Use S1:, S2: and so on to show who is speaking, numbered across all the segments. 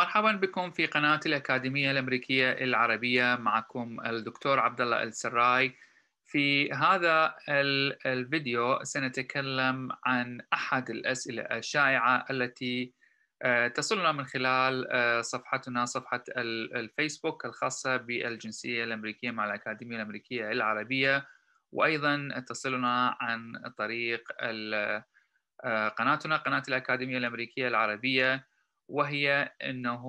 S1: مرحبا بكم في قناة الأكاديمية الأمريكية العربية معكم الدكتور عبد الله السراي في هذا الفيديو سنتكلم عن أحد الأسئلة الشائعة التي آه، تصلنا من خلال آه، صفحتنا صفحة الفيسبوك الخاصة بالجنسية الأمريكية مع الأكاديمية الأمريكية العربية وأيضا تصلنا عن طريق آه، قناتنا قناة الأكاديمية الأمريكية العربية وهي انه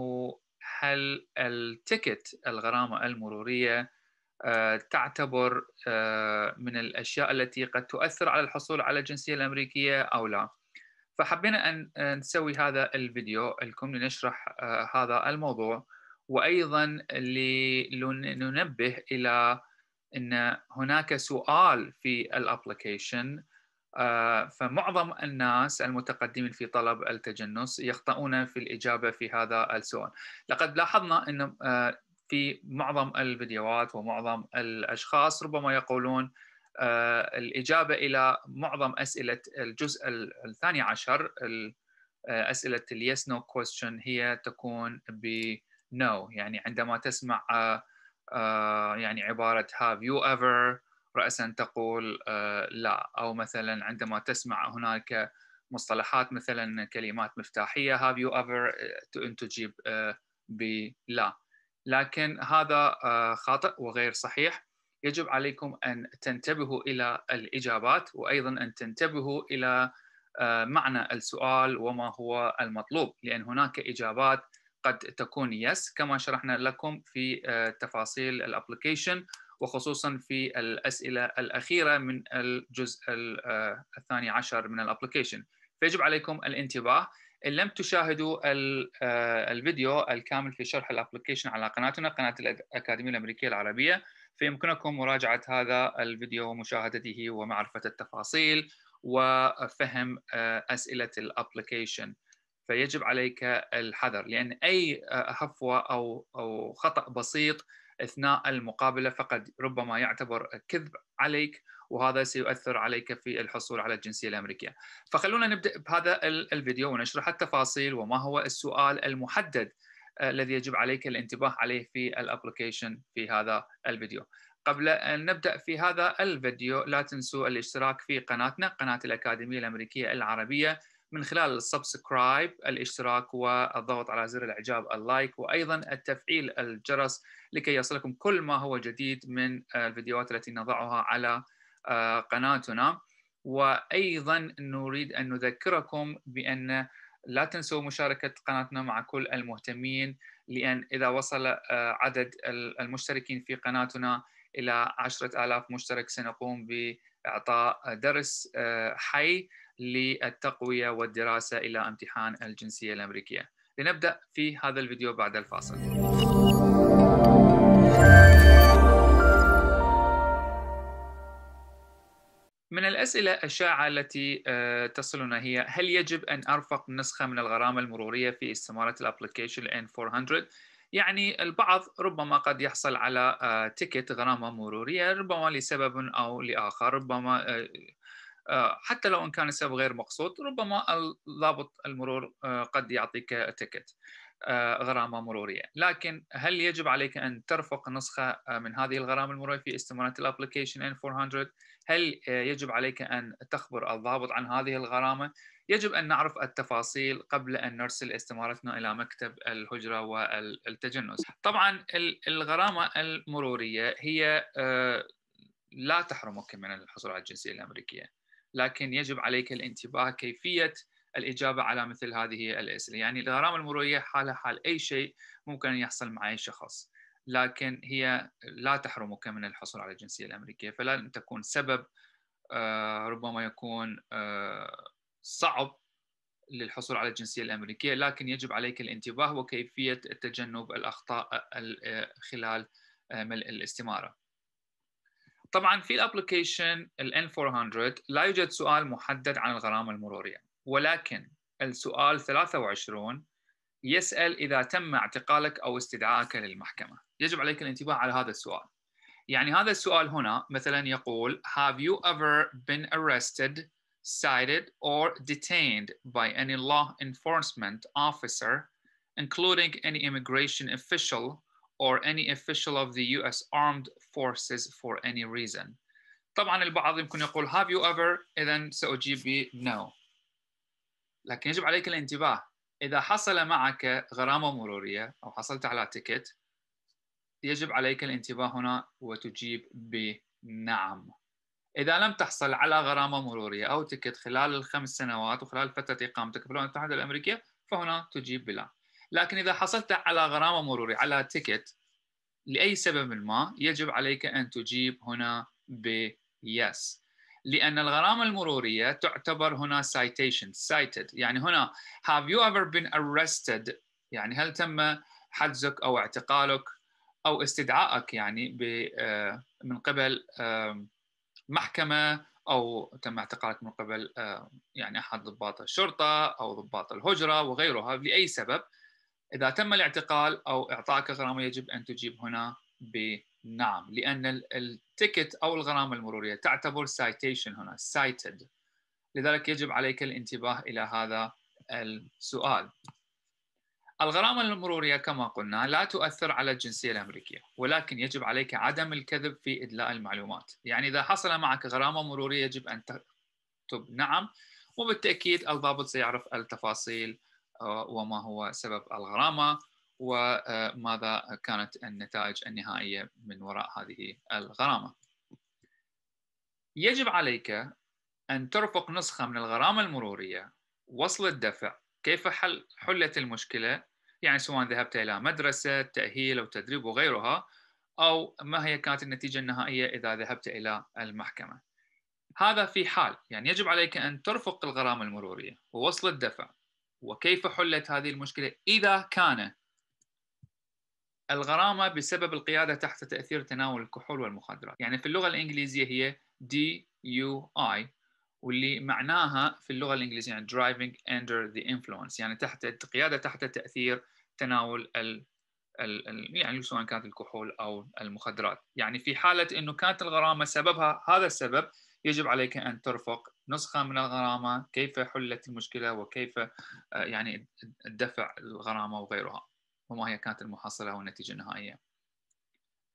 S1: هل التيكت الغرامه المروريه آه، تعتبر آه، من الاشياء التي قد تؤثر على الحصول على الجنسيه الامريكيه او لا فحبينا ان نسوي هذا الفيديو لكم لنشرح آه، هذا الموضوع وايضا لننبه الى ان هناك سؤال في الابلكيشن آه، فمعظم الناس المتقدمين في طلب التجنس يخطئون في الإجابة في هذا السؤال لقد لاحظنا أن آه، في معظم الفيديوهات ومعظم الأشخاص ربما يقولون آه، الإجابة إلى معظم أسئلة الجزء الثاني عشر أسئلة اليس نو question هي تكون ب no يعني عندما تسمع يعني عبارة have you ever رأسا تقول آه، لا أو مثلا عندما تسمع هناك مصطلحات مثلا كلمات مفتاحية have you ever آه، تجيب آه، بلا لكن هذا خاطئ وغير صحيح يجب عليكم أن تنتبهوا إلى الإجابات وأيضا أن تنتبهوا إلى معنى السؤال وما هو المطلوب لأن هناك إجابات قد تكون يس yes كما شرحنا لكم في تفاصيل الابلكيشن وخصوصا في الأسئلة الأخيرة من الجزء آه، الثاني عشر من الابلكيشن فيجب عليكم الانتباه إن لم تشاهدوا آه، الفيديو الكامل في شرح الابلكيشن على قناتنا قناة الأكاديمية الأمريكية العربية فيمكنكم مراجعة هذا الفيديو ومشاهدته ومعرفة التفاصيل وفهم آه، أسئلة الابلكيشن فيجب عليك الحذر لأن أي هفوة أو أو خطأ بسيط اثناء المقابله فقد ربما يعتبر كذب عليك وهذا سيؤثر عليك في الحصول على الجنسيه الامريكيه. فخلونا نبدا بهذا الفيديو ونشرح التفاصيل وما هو السؤال المحدد آه، الذي يجب عليك الانتباه عليه في الابلكيشن في هذا الفيديو. قبل ان نبدا في هذا الفيديو لا تنسوا الاشتراك في قناتنا قناه الاكاديميه الامريكيه العربيه من خلال السبسكرايب الاشتراك والضغط على زر الاعجاب اللايك وايضا التفعيل الجرس لكي يصلكم كل ما هو جديد من الفيديوهات التي نضعها على آه، قناتنا وايضا نريد ان نذكركم بان لا تنسوا مشاركة قناتنا مع كل المهتمين لأن إذا وصل آه، عدد المشتركين في قناتنا إلى عشرة آلاف مشترك سنقوم بإعطاء درس آه، حي للتقوية والدراسة إلى امتحان الجنسية الأمريكية لنبدأ في هذا الفيديو بعد الفاصل من الأسئلة الشائعة التي آه، تصلنا هي هل يجب أن أرفق نسخة من الغرامة المرورية في استمارة الابلكيشن N400 يعني البعض ربما قد يحصل على آه، تيكت غرامة مرورية ربما لسبب أو لآخر ربما آه، آه، حتى لو ان كان السبب غير مقصود ربما ضابط المرور آه، قد يعطيك تيكت آه، غرامه مروريه لكن هل يجب عليك ان ترفق نسخه من هذه الغرامه المروريه في استمارة الابلكيشن ان 400 هل يجب عليك ان تخبر الضابط عن هذه الغرامه يجب ان نعرف التفاصيل قبل ان نرسل استمارتنا الى مكتب الهجره والتجنس طبعا الغرامه المروريه هي لا تحرمك من الحصول على الجنسيه الامريكيه لكن يجب عليك الانتباه كيفيه الاجابه على مثل هذه الاسئله، يعني الغرامه المروريه حالها حال اي شيء ممكن ان يحصل مع اي شخص، لكن هي لا تحرمك من الحصول على الجنسيه الامريكيه، فلا تكون سبب آه، ربما يكون آه، صعب للحصول على الجنسيه الامريكيه، لكن يجب عليك الانتباه وكيفيه تجنب الاخطاء آه، خلال الاستماره. طبعا في الابلكيشن n 400 لا يوجد سؤال محدد عن الغرامه المروريه ولكن السؤال 23 يسال اذا تم اعتقالك او استدعائك للمحكمه يجب عليك الانتباه على هذا السؤال يعني هذا السؤال هنا مثلا يقول have you ever been arrested cited or detained by any law enforcement officer including any immigration official or any official of the US armed forces for any reason طبعا البعض يمكن يقول have you ever اذا ساجيب ب no لكن يجب عليك الانتباه اذا حصل معك غرامه مروريه او حصلت على تيكت يجب عليك الانتباه هنا وتجيب بنعم إذا لم تحصل على غرامة مرورية أو تكت خلال الخمس سنوات وخلال فترة إقامتك في الولايات المتحدة الأمريكية فهنا تجيب بلا لكن اذا حصلت على غرامه مروريه على تيكت لاي سبب ما يجب عليك ان تجيب هنا ب yes. لان الغرامه المروريه تعتبر هنا citation cited يعني هنا have you ever been arrested يعني هل تم حجزك او اعتقالك او استدعائك يعني آه، من قبل محكمه او تم اعتقالك من قبل يعني احد ضباط الشرطه او ضباط الهجره وغيرها لاي سبب اذا تم الاعتقال او اعطائك غرامه يجب ان تجيب هنا بنعم لان التيكت او الغرامه المروريه تعتبر سايتيشن هنا سايتد لذلك يجب عليك الانتباه الى هذا السؤال الغرامة المرورية كما قلنا لا تؤثر على الجنسية الأمريكية ولكن يجب عليك عدم الكذب في إدلاء المعلومات يعني إذا حصل معك غرامة مرورية يجب أن تكتب نعم وبالتأكيد الضابط سيعرف التفاصيل آه، وما هو سبب الغرامه وماذا كانت النتائج النهائيه من وراء هذه الغرامه. يجب عليك ان ترفق نسخه من الغرامه المروريه وصل الدفع كيف حل حلت المشكله يعني سواء ذهبت الى مدرسه تاهيل او تدريب وغيرها او ما هي كانت النتيجه النهائيه اذا ذهبت الى المحكمه. هذا في حال يعني يجب عليك ان ترفق الغرامه المروريه ووصل الدفع وكيف حلت هذه المشكلة إذا كان الغرامة بسبب القيادة تحت تأثير تناول الكحول والمخدرات يعني في اللغة الإنجليزية هي DUI واللي معناها في اللغة الإنجليزية يعني driving under the influence يعني تحت القيادة تحت تأثير تناول ال ال ال يعني سواء كانت الكحول أو المخدرات يعني في حالة أنه كانت الغرامة سببها هذا السبب يجب عليك أن ترفق نسخة من الغرامة كيف حلت المشكلة وكيف آه، يعني الدفع الغرامة وغيرها وما هي كانت المحصلة والنتيجة النهائية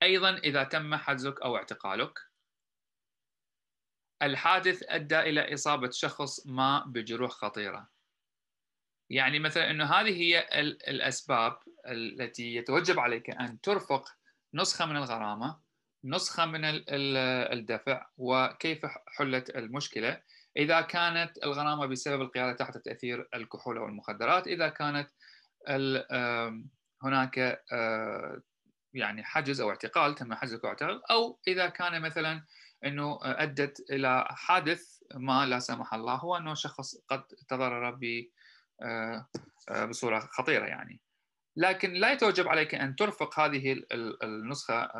S1: أيضا إذا تم حجزك أو اعتقالك الحادث أدى إلى إصابة شخص ما بجروح خطيرة يعني مثلا أنه هذه هي الأسباب التي يتوجب عليك أن ترفق نسخة من الغرامة نسخة من الدفع وكيف حلت المشكلة إذا كانت الغرامة بسبب القيادة تحت تأثير الكحول أو المخدرات إذا كانت هناك آه، يعني حجز أو اعتقال تم حجزك اعتقال أو إذا كان مثلا أنه أدت إلى حادث ما لا سمح الله هو أنه شخص قد تضرر آه، آه، بصورة خطيرة يعني لكن لا يتوجب عليك أن ترفق هذه النسخة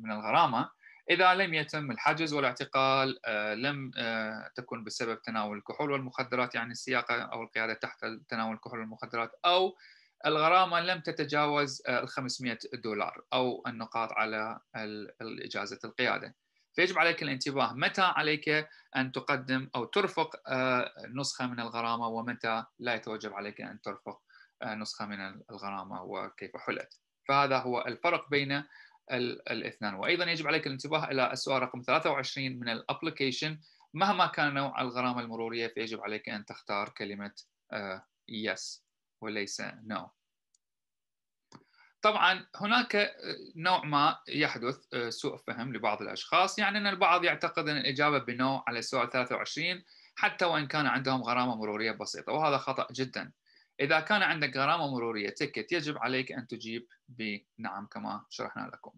S1: من الغرامه اذا لم يتم الحجز والاعتقال آه، لم آه، تكن بسبب تناول الكحول والمخدرات يعني السياقه او القياده تحت تناول الكحول والمخدرات او الغرامه لم تتجاوز آه، ال 500 دولار او النقاط على اجازه القياده. فيجب عليك الانتباه متى عليك ان تقدم او ترفق نسخه من الغرامه ومتى لا يتوجب عليك ان ترفق نسخه من الغرامه وكيف حلت. فهذا هو الفرق بين الاثنان وأيضا يجب عليك الانتباه إلى السؤال رقم 23 من الابلكيشن مهما كان نوع الغرامة المرورية فيجب عليك أن تختار كلمة آه، yes وليس no طبعا هناك آه، نوع ما يحدث آه، سوء فهم لبعض الأشخاص يعني أن البعض يعتقد أن الإجابة بنو على السؤال 23 حتى وإن كان عندهم غرامة مرورية بسيطة وهذا خطأ جدا إذا كان عندك غرامة مرورية تكت يجب عليك أن تجيب بنعم كما شرحنا لكم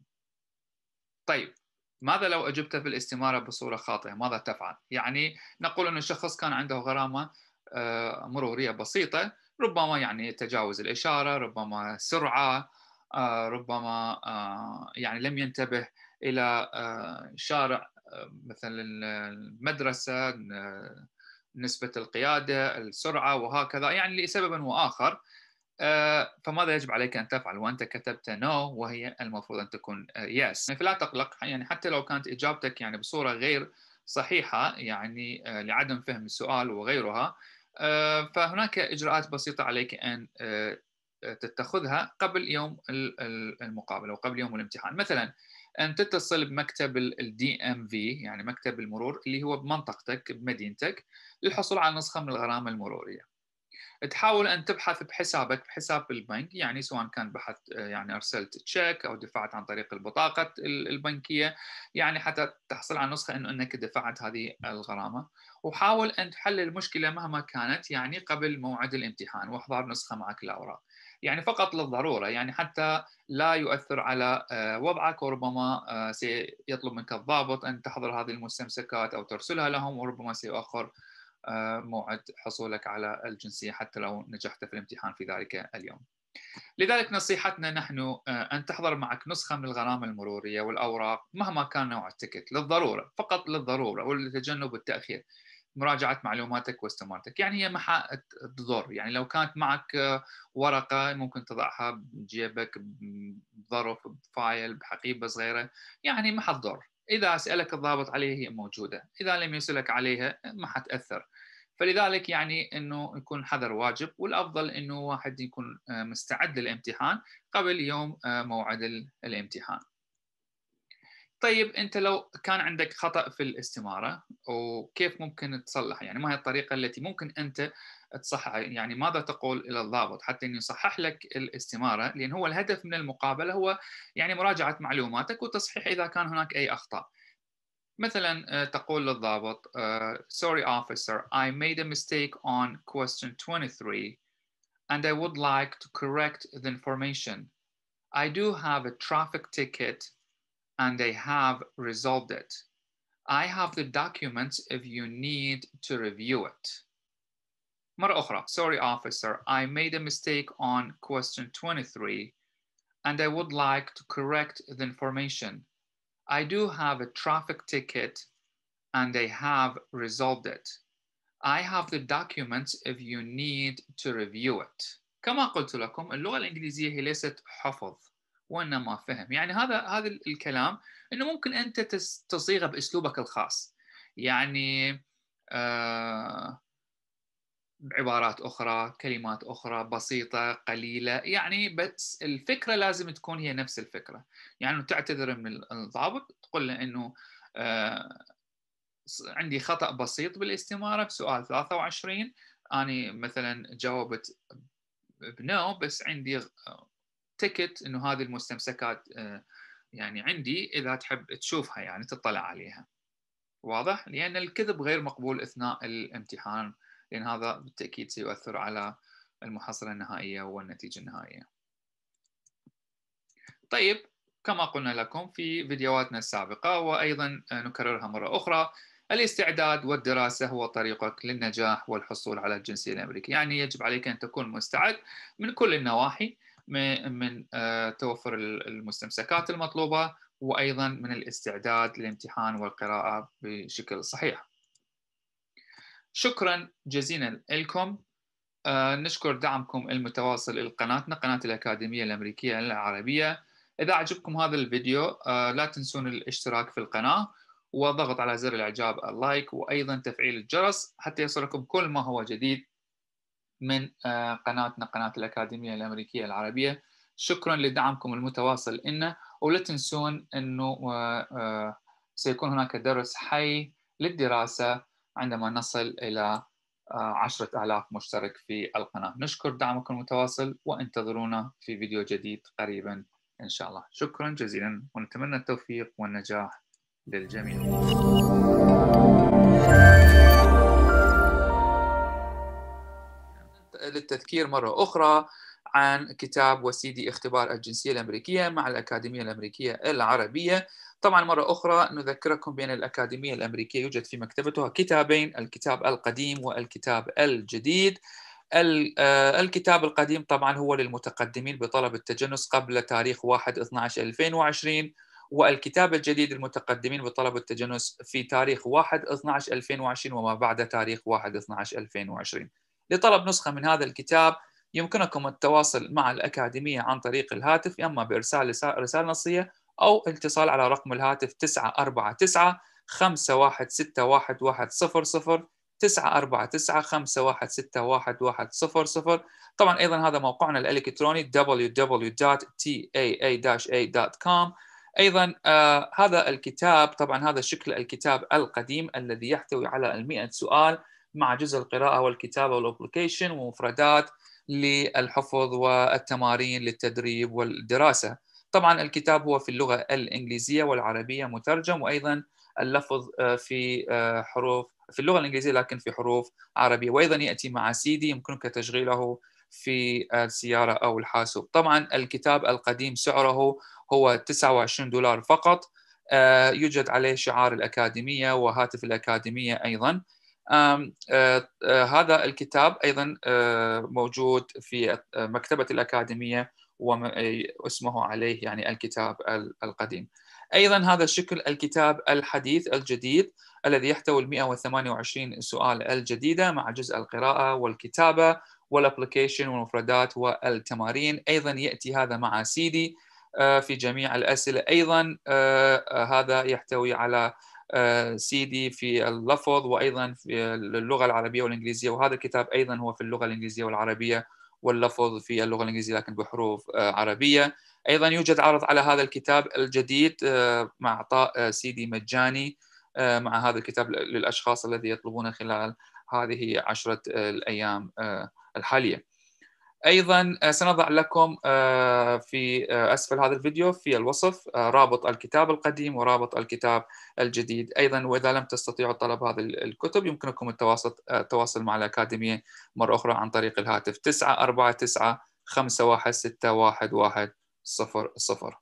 S1: طيب ماذا لو أجبت في الاستمارة بصورة خاطئة ماذا تفعل؟ يعني نقول أن الشخص كان عنده غرامة آه، مرورية بسيطة ربما يعني تجاوز الإشارة ربما سرعة آه، ربما آه، يعني لم ينتبه إلى شارع مثلا المدرسة نسبه القياده السرعه وهكذا يعني لسبب واخر آه، فماذا يجب عليك ان تفعل وانت كتبت نو no وهي المفروض ان تكون يس yes. يعني فلا تقلق يعني حتى لو كانت اجابتك يعني بصوره غير صحيحه يعني آه، لعدم فهم السؤال وغيرها آه، فهناك اجراءات بسيطه عليك ان تتخذها قبل يوم المقابله وقبل يوم الامتحان مثلا ان تتصل بمكتب الدي ام في يعني مكتب المرور اللي هو بمنطقتك بمدينتك للحصول على نسخه من الغرامه المروريه تحاول ان تبحث بحسابك بحساب البنك يعني سواء كان بحث يعني ارسلت تشيك او دفعت عن طريق البطاقه البنكيه يعني حتى تحصل على نسخه انه انك دفعت هذه الغرامه وحاول ان تحل المشكله مهما كانت يعني قبل موعد الامتحان واحضر نسخه معك الاوراق يعني فقط للضروره يعني حتى لا يؤثر على آه، وضعك وربما آه، سيطلب منك الضابط ان تحضر هذه المستمسكات او ترسلها لهم وربما سيؤخر آه، موعد حصولك على الجنسيه حتى لو نجحت في الامتحان في ذلك اليوم. لذلك نصيحتنا نحن ان تحضر معك نسخه من الغرامه المروريه والاوراق مهما كان نوع التكت للضروره فقط للضروره ولتجنب التاخير. مراجعه معلوماتك واستمارتك يعني هي محا تضر يعني لو كانت معك آه، ورقه ممكن تضعها بجيبك بظرف بفايل بحقيبه صغيره يعني ما حتضر اذا سالك الضابط عليها هي موجوده اذا لم يسالك عليها ما حتاثر فلذلك يعني انه يكون حذر واجب والافضل انه واحد يكون آه، مستعد للامتحان قبل يوم آه، موعد الامتحان طيب انت لو كان عندك خطا في الاستماره وكيف ممكن تصلح يعني ما هي الطريقه التي ممكن انت تصحح يعني ماذا تقول الى الضابط حتى انه يصحح لك الاستماره لان هو الهدف من المقابله هو يعني مراجعه معلوماتك وتصحيح اذا كان هناك اي اخطاء مثلا آه، تقول للضابط آه، sorry officer I made a mistake on question 23 and I would like to correct the information I do have a traffic ticket and they have resolved it. I have the documents if you need to review it. sorry officer, I made a mistake on question 23 and I would like to correct the information. I do have a traffic ticket and they have resolved it. I have the documents if you need to review it. كما قلت لكم اللغة الإنجليزية هي ليست حفظ وانا ما فهم يعني هذا هذا الكلام انه ممكن انت تصيغه باسلوبك الخاص يعني آه بعبارات اخرى كلمات اخرى بسيطه قليله يعني بس الفكره لازم تكون هي نفس الفكره يعني تعتذر من الضابط تقول له انه آه عندي خطا بسيط بالاستماره بسؤال 23 اني مثلا جاوبت بنو بس عندي تكت انه هذه المستمسكات آه، يعني عندي اذا تحب تشوفها يعني تطلع عليها واضح لان الكذب غير مقبول اثناء الامتحان لان هذا بالتاكيد سيؤثر على المحصله النهائيه والنتيجه النهائيه طيب كما قلنا لكم في فيديوهاتنا السابقه وايضا نكررها مره اخرى الاستعداد والدراسة هو طريقك للنجاح والحصول على الجنسية الأمريكية يعني يجب عليك أن تكون مستعد من كل النواحي من آه، توفر المستمسكات المطلوبة وأيضا من الاستعداد للامتحان والقراءة بشكل صحيح شكرا جزيلا لكم آه، نشكر دعمكم المتواصل لقناتنا قناة الأكاديمية الأمريكية العربية إذا عجبكم هذا الفيديو آه، لا تنسون الاشتراك في القناة والضغط على زر الإعجاب اللايك وأيضا تفعيل الجرس حتى يصلكم كل ما هو جديد من آه، قناتنا قناة الأكاديمية الأمريكية العربية شكرا لدعمكم المتواصل لنا ولا تنسون أنه آه، سيكون هناك درس حي للدراسة عندما نصل إلى آه، عشرة آلاف مشترك في القناة نشكر دعمكم المتواصل وانتظرونا في فيديو جديد قريبا إن شاء الله شكرا جزيلا ونتمنى التوفيق والنجاح للجميع للتذكير مرة أخرى عن كتاب وسيدي اختبار الجنسية الأمريكية مع الأكاديمية الأمريكية العربية طبعا مرة أخرى نذكركم بأن الأكاديمية الأمريكية يوجد في مكتبتها كتابين الكتاب القديم والكتاب الجديد آه، الكتاب القديم طبعا هو للمتقدمين بطلب التجنس قبل تاريخ 1/12/2020 والكتاب الجديد للمتقدمين بطلب التجنس في تاريخ 1/12/2020 وما بعد تاريخ 1/12/2020 لطلب نسخة من هذا الكتاب يمكنكم التواصل مع الأكاديمية عن طريق الهاتف إما بإرسال رسالة نصية أو الاتصال على رقم الهاتف 949 516 949 طبعا ايضا هذا موقعنا الالكتروني www.taa-a.com ايضا آه هذا الكتاب طبعا هذا شكل الكتاب القديم الذي يحتوي على 100 سؤال مع جزء القراءه والكتابه والابلكيشن ومفردات للحفظ والتمارين للتدريب والدراسه. طبعا الكتاب هو في اللغه الانجليزيه والعربيه مترجم وايضا اللفظ آه، في آه، حروف في اللغه الانجليزيه لكن في حروف عربيه وايضا ياتي مع سيدي يمكنك تشغيله في السياره او الحاسوب. طبعا الكتاب القديم سعره هو 29 دولار فقط. آه، يوجد عليه شعار الأكاديمية وهاتف الأكاديمية أيضا آه، آه، هذا الكتاب ايضا آه، موجود في مكتبه الاكاديميه واسمه عليه يعني الكتاب القديم. ايضا هذا الشكل الكتاب الحديث الجديد الذي يحتوي ال 128 سؤال الجديده مع جزء القراءه والكتابه والابلكيشن والمفردات والتمارين، ايضا ياتي هذا مع سيدي في جميع الاسئله، ايضا هذا يحتوي على آه، سيدي في اللفظ وايضا في اللغه العربيه والانجليزيه وهذا الكتاب ايضا هو في اللغه الانجليزيه والعربيه واللفظ في اللغه الانجليزيه لكن بحروف آه، عربيه ايضا يوجد عرض على هذا الكتاب الجديد آه، مع اعطاء سيدي مجاني مع هذا الكتاب للاشخاص الذي يطلبونه خلال هذه عشره الايام الحاليه ايضا آه، سنضع لكم آه، في آه، اسفل هذا الفيديو في الوصف رابط الكتاب القديم ورابط الكتاب الجديد ايضا واذا لم تستطيعوا طلب هذه الكتب يمكنكم التواصل التواصل مع الاكاديميه مره اخرى عن طريق الهاتف 949 5161 صفر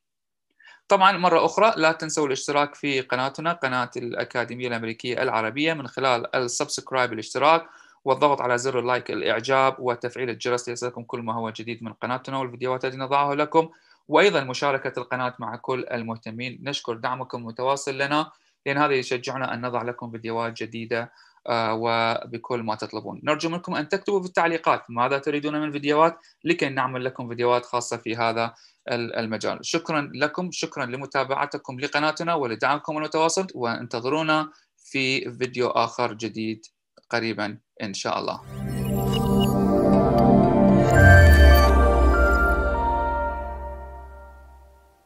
S1: طبعا مرة أخرى لا تنسوا الاشتراك في قناتنا قناة الأكاديمية الأمريكية العربية من خلال السبسكرايب الاشتراك والضغط على زر اللايك الإعجاب وتفعيل الجرس ليصلكم كل ما هو جديد من قناتنا والفيديوهات التي نضعها لكم وأيضا مشاركة القناة مع كل المهتمين نشكر دعمكم المتواصل لنا لأن هذا يشجعنا أن نضع لكم فيديوهات جديدة آه، وبكل ما تطلبون نرجو منكم أن تكتبوا في التعليقات ماذا تريدون من فيديوهات لكي نعمل لكم فيديوهات خاصة في هذا المجال شكرا لكم شكرا لمتابعتكم لقناتنا ولدعمكم المتواصل وانتظرونا في فيديو آخر جديد قريبا ان شاء الله